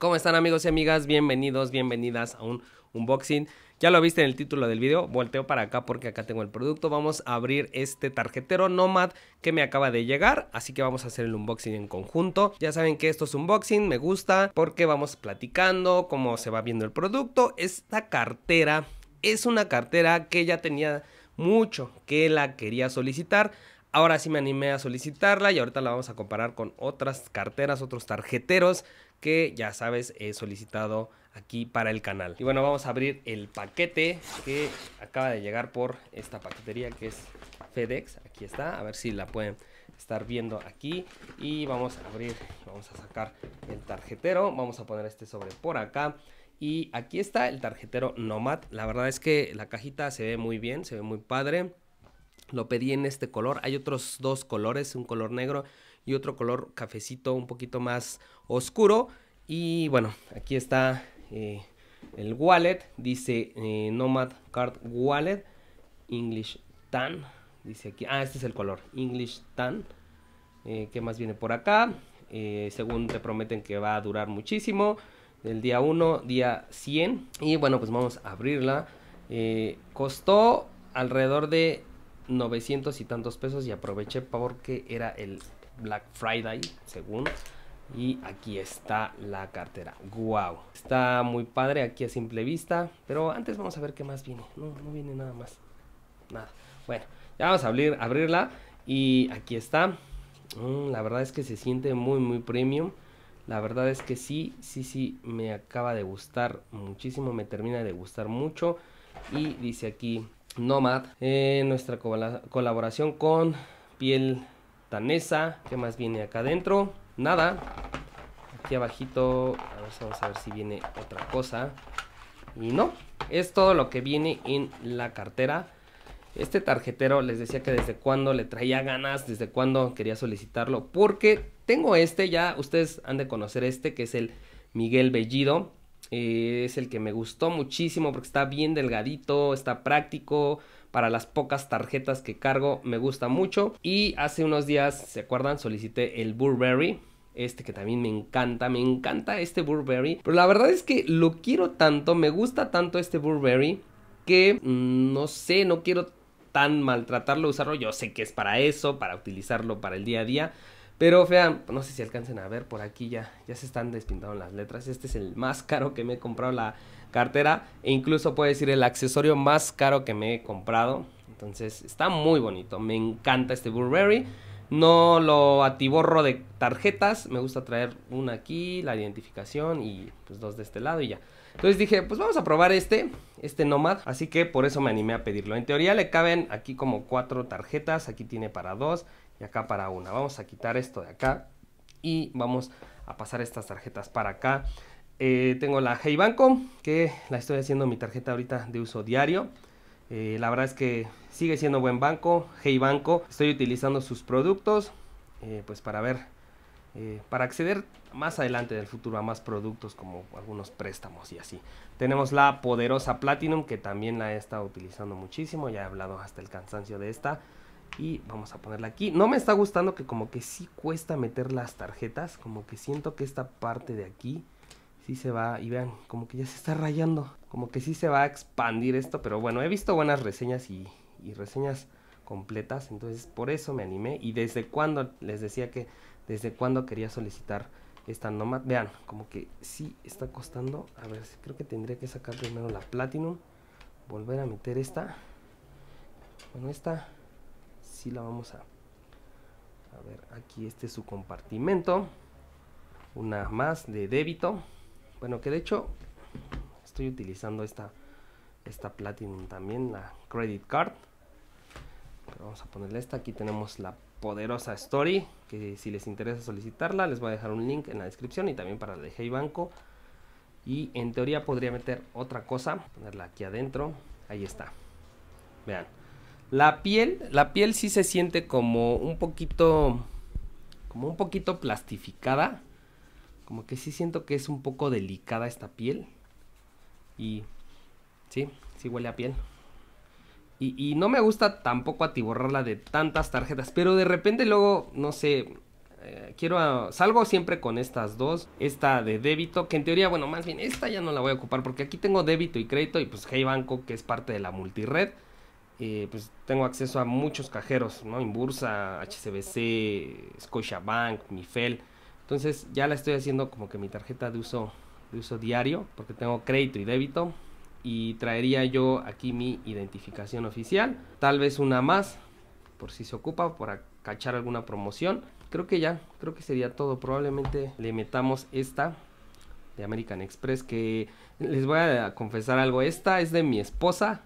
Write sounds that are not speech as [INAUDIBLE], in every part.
¿Cómo están amigos y amigas? Bienvenidos, bienvenidas a un unboxing. Ya lo viste en el título del video, volteo para acá porque acá tengo el producto. Vamos a abrir este tarjetero Nomad que me acaba de llegar, así que vamos a hacer el unboxing en conjunto. Ya saben que esto es unboxing, me gusta porque vamos platicando cómo se va viendo el producto. Esta cartera es una cartera que ya tenía mucho que la quería solicitar. Ahora sí me animé a solicitarla y ahorita la vamos a comparar con otras carteras, otros tarjeteros que ya sabes he solicitado aquí para el canal. Y bueno, vamos a abrir el paquete que acaba de llegar por esta paquetería que es FedEx. Aquí está, a ver si la pueden estar viendo aquí. Y vamos a abrir, vamos a sacar el tarjetero. Vamos a poner este sobre por acá. Y aquí está el tarjetero Nomad. La verdad es que la cajita se ve muy bien, se ve muy padre. Lo pedí en este color. Hay otros dos colores, un color negro y otro color cafecito un poquito más oscuro. Y bueno, aquí está eh, el wallet, dice eh, Nomad Card Wallet, English Tan, dice aquí, ah, este es el color, English Tan. Que eh, ¿Qué más viene por acá? según te prometen que va a durar muchísimo. Del día 1, día 100. Y bueno, pues vamos a abrirla. costó alrededor de 900 y tantos pesos y aproveché porque era el Black Friday, según. Y aquí está la cartera. ¡Wow! Está muy padre aquí a simple vista. Pero antes vamos a ver qué más viene. No, no viene nada más. Nada. Bueno, ya vamos a abrirla. Y aquí está. Mm, la verdad es que se siente muy, muy premium. La verdad es que sí, sí, sí, me acaba de gustar muchísimo. Me termina de gustar mucho. Y dice aquí Nomad. Eh, nuestra colaboración con piel tanesa ¿Qué más viene acá adentro? Nada. Aquí abajito, a ver, vamos a ver si viene otra cosa. Y no, es todo lo que viene en la cartera. Este tarjetero les decía que desde cuándo le traía ganas, desde cuándo quería solicitarlo, porque tengo este, ya ustedes han de conocer este, que es el Miguel Bellido. Eh, es el que me gustó muchísimo porque está bien delgadito, está práctico, para las pocas tarjetas que cargo, me gusta mucho. Y hace unos días, ¿se acuerdan? Solicité el Burberry este que también me encanta, me encanta este Burberry, pero la verdad es que lo quiero tanto, me gusta tanto este Burberry que mm, no sé, no quiero tan maltratarlo, usarlo, yo sé que es para eso, para utilizarlo para el día a día, pero vean, no sé si alcancen a ver, por aquí ya, ya se están despintando las letras. Este es el más caro que me he comprado la cartera. E incluso puede decir el accesorio más caro que me he comprado. Entonces está muy bonito. Me encanta este Burberry. No lo atiborro de tarjetas. Me gusta traer una aquí, la identificación y pues dos de este lado y ya. Entonces dije, pues vamos a probar este, este Nomad. Así que por eso me animé a pedirlo. En teoría le caben aquí como cuatro tarjetas. Aquí tiene para dos y acá para una. Vamos a quitar esto de acá y vamos a pasar estas tarjetas para acá. Eh, tengo la Hey Banco, que la estoy haciendo mi tarjeta ahorita de uso diario. Eh, la verdad es que sigue siendo buen banco, Hey Banco. Estoy utilizando sus productos, eh, pues para ver, para acceder más adelante en el futuro a más productos como algunos préstamos y así. Tenemos la poderosa Platinum, que también la he estado utilizando muchísimo, ya he hablado hasta el cansancio de esta. Y vamos a ponerla aquí. No me está gustando que como que sí cuesta meter las tarjetas. Como que siento que esta parte de aquí sí se va. Y vean, como que ya se está rayando. Como que sí se va a expandir esto. Pero bueno, he visto buenas reseñas y, reseñas completas. Entonces por eso me animé. Y desde cuando les decía que desde cuando quería solicitar esta Nomad. Vean, como que sí está costando. A ver, creo que tendría que sacar primero la Platinum. Volver a meter esta. Bueno, esta si la vamos a, ver, aquí este es su compartimento, una más de débito, bueno que de hecho estoy utilizando esta, esta Platinum también, la Credit Card, vamos a ponerle esta, aquí tenemos la poderosa Story, que si les interesa solicitarla, les voy a dejar un link en la descripción y también para el de Hey Banco. Y en teoría podría meter otra cosa, ponerla aquí adentro, ahí está. Vean, la piel, la piel sí se siente como un poquito, como un poquito plastificada. Como que sí siento que es un poco delicada esta piel. Y sí, sí huele a piel. Y, no me gusta tampoco atiborrarla de tantas tarjetas. Pero de repente luego, no sé, eh, quiero salgo siempre con estas dos esta de débito que en teoría bueno más bien esta ya no la voy a ocupar porque aquí tengo débito y crédito y pues Hey Banco que es parte de la multired eh, pues tengo acceso a muchos cajeros, ¿no? Inbursa, HCBC, Scotiabank, Mifel. Entonces ya la estoy haciendo como que mi tarjeta de uso, de uso diario, porque tengo crédito y débito. Y traería yo aquí mi identificación oficial, tal vez una más, por si se ocupa, por cachar alguna promoción. Creo que ya, creo que sería todo. Probablemente le metamos esta de American Express, que les voy a confesar algo, esta es de mi esposa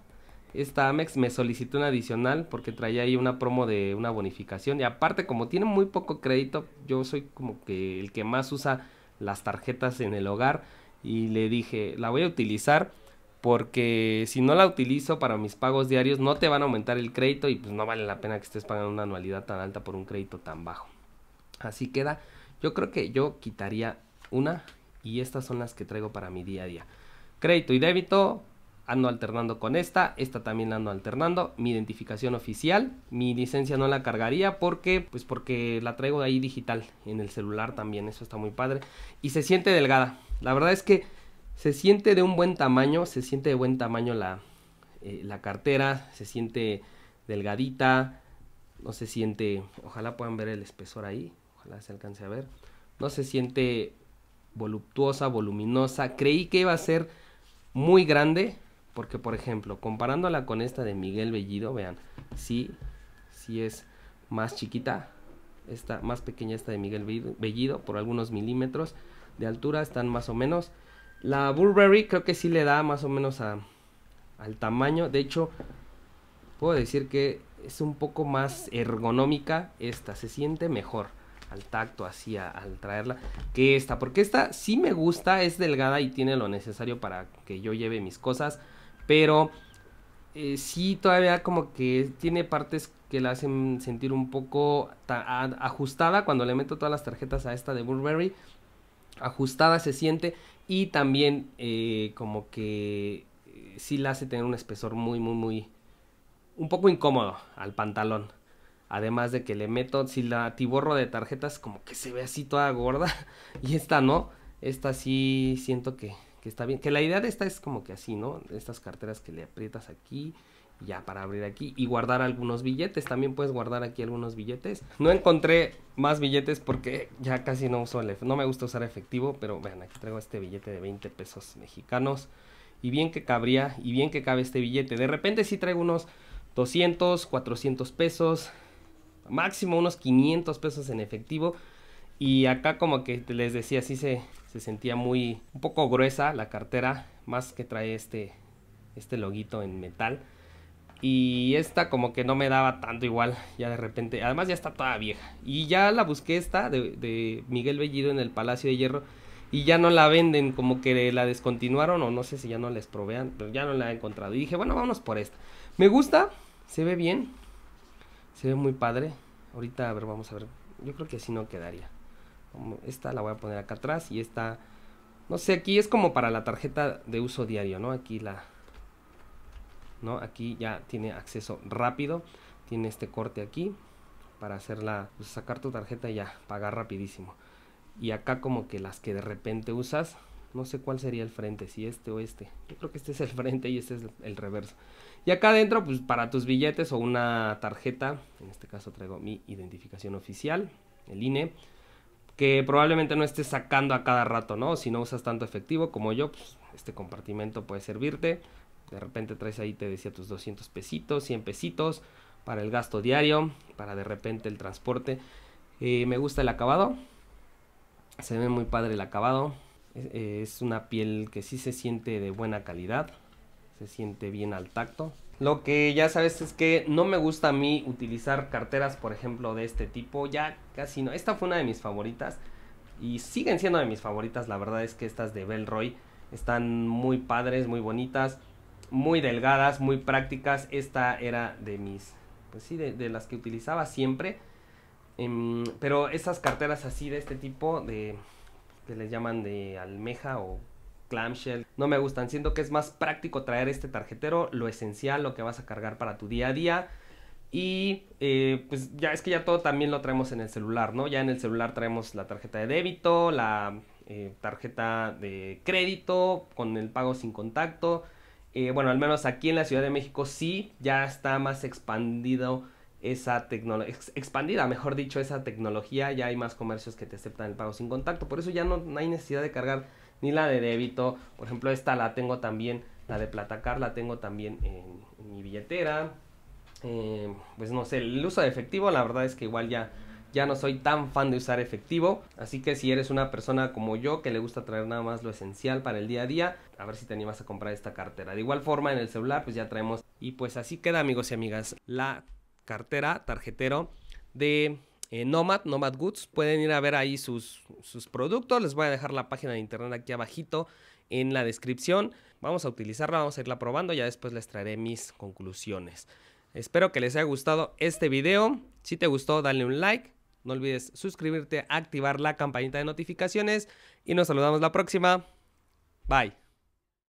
esta Amex me solicitó una adicional porque traía ahí una promo de una bonificación. Y aparte, como tiene muy poco crédito, yo soy como que el que más usa las tarjetas en el hogar. Y le dije, la voy a utilizar porque si no la utilizo para mis pagos diarios, no te van a aumentar el crédito y pues no vale la pena que estés pagando una anualidad tan alta por un crédito tan bajo. Así queda. Yo creo que yo quitaría una y estas son las que traigo para mi día a día. Crédito y débito, ando alternando con esta, esta también la ando alternando, mi identificación oficial, mi licencia no la cargaría porque pues porque la traigo de ahí digital en el celular también, eso está muy padre y se siente delgada. La verdad es que se siente de un buen tamaño, se siente de buen tamaño la eh, la cartera, se siente delgadita, no se siente, ojalá puedan ver el espesor ahí, ojalá se alcance a ver. No se siente voluptuosa, voluminosa. Creí que iba a ser muy grande, porque, por ejemplo, comparándola con esta de Miguel Bellido, vean, sí, sí es más chiquita, esta más pequeña esta de Miguel Bellido, por algunos milímetros de altura, están más o menos. La Burberry creo que sí le da más o menos al tamaño, de hecho, puedo decir que es un poco más ergonómica esta, se siente mejor al tacto, así al traerla, que esta, porque esta sí me gusta, es delgada y tiene lo necesario para que yo lleve mis cosas pero eh, sí todavía como que tiene partes que la hacen sentir un poco ajustada cuando le meto todas las tarjetas a esta de Burberry. Ajustada se siente y también eh, como que eh, sí la hace tener un espesor muy, muy, muy... Un poco incómodo al pantalón. Además de que le meto, si la tiborro de tarjetas como que se ve así toda gorda [LAUGHS] y esta no. Esta sí siento que, que está bien. Que la idea de esta es como que así, ¿no? Estas carteras que le aprietas aquí ya para abrir aquí y guardar algunos billetes. También puedes guardar aquí algunos billetes. No encontré más billetes porque ya casi no uso el No me gusta usar efectivo, pero vean, aquí traigo este billete de 20 pesos mexicanos. Y bien que cabría, y bien que cabe este billete. De repente si traigo unos 200, 400 pesos, máximo unos 500 pesos en efectivo. Y acá como que les decía, sí se, se sentía muy, un poco gruesa la cartera, más que trae este, este loguito en metal. Y esta como que no me daba tanto igual, ya de repente, además ya está toda vieja. Y ya la busqué esta de, Miguel Bellido en el Palacio de Hierro y ya no la venden, como que la descontinuaron o no sé si ya no les provean, pero ya no la he encontrado. Y dije, bueno, vamos por esta. Me gusta, se ve bien, se ve muy padre. Ahorita, a ver, vamos a ver. Yo creo que así no quedaría esta la voy a poner acá atrás y esta, no sé, aquí es como para la tarjeta de uso diario, ¿no? Aquí la, ¿no? Aquí ya tiene acceso rápido, tiene este corte aquí para hacerla, pues, sacar tu tarjeta y ya, pagar rapidísimo. Y acá como que las que de repente usas, no sé cuál sería el frente, si este o este. Yo creo que este es el frente y este es el reverso. Y acá adentro, pues para tus billetes o una tarjeta, en este caso traigo mi identificación oficial, el INE que probablemente no estés sacando a cada rato, ¿no? Si no usas tanto efectivo como yo, pues este compartimento puede servirte. De repente traes ahí, te decía, tus 200 pesitos, 100 pesitos para el gasto diario, para de repente el transporte. Eh, me gusta el acabado. Se ve muy padre el acabado. Es, es una piel que sí se siente de buena calidad se siente bien al tacto. Lo que ya sabes es que no me gusta a mí utilizar carteras, por ejemplo, de este tipo. Ya casi no. Esta fue una de mis favoritas. Y siguen siendo de mis favoritas. La verdad es que estas de Belroy están muy padres, muy bonitas. Muy delgadas, muy prácticas. Esta era de mis... Pues sí, de, las que utilizaba siempre. Em, pero esas carteras así de este tipo, de que les llaman de almeja o clamshell, no me gustan. Siento que es más práctico traer este tarjetero, lo esencial, lo que vas a cargar para tu día a día. Y eh, pues ya es que ya todo también lo traemos en el celular, ¿no? Ya en el celular traemos la tarjeta de débito, la eh, tarjeta de crédito con el pago sin contacto. Eh, bueno, al menos aquí en la Ciudad de México sí, ya está más expandido esa tecnología, expandida, mejor dicho, esa tecnología, ya hay más comercios que te aceptan el pago sin contacto, por eso ya no hay necesidad de cargar ni la de débito. Por ejemplo, esta la tengo también, la de Platacar la tengo también en, mi billetera. Eh, pues no sé, el uso de efectivo, la verdad es que igual ya, ya no soy tan fan de usar efectivo. Así que si eres una persona como yo que le gusta traer nada más lo esencial para el día a día, a ver si te animas a comprar esta cartera. De igual forma en el celular, pues ya traemos. Y pues así queda amigos y amigas la cartera tarjetero de eh, Nomad, Nomad Goods. Pueden ir a ver ahí sus, sus productos. Les voy a dejar la página de internet aquí abajito en la descripción. Vamos a utilizarla, vamos a irla probando. Ya después les traeré mis conclusiones. Espero que les haya gustado este video. Si te gustó, dale un like. No olvides suscribirte, activar la campanita de notificaciones y nos saludamos la próxima. Bye.